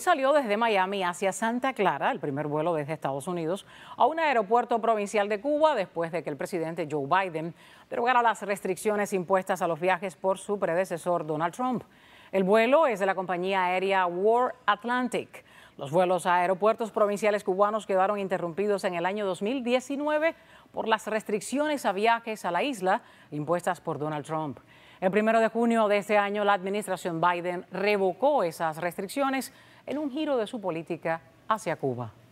salió desde Miami hacia Santa Clara, el primer vuelo desde Estados Unidos, a un aeropuerto provincial de Cuba después de que el presidente Joe Biden derogara las restricciones impuestas a los viajes por su predecesor Donald Trump. El vuelo es de la compañía aérea War Atlantic. Los vuelos a aeropuertos provinciales cubanos quedaron interrumpidos en el año 2019 por las restricciones a viajes a la isla impuestas por Donald Trump. El primero de junio de este año, la administración Biden revocó esas restricciones en un giro de su política hacia Cuba.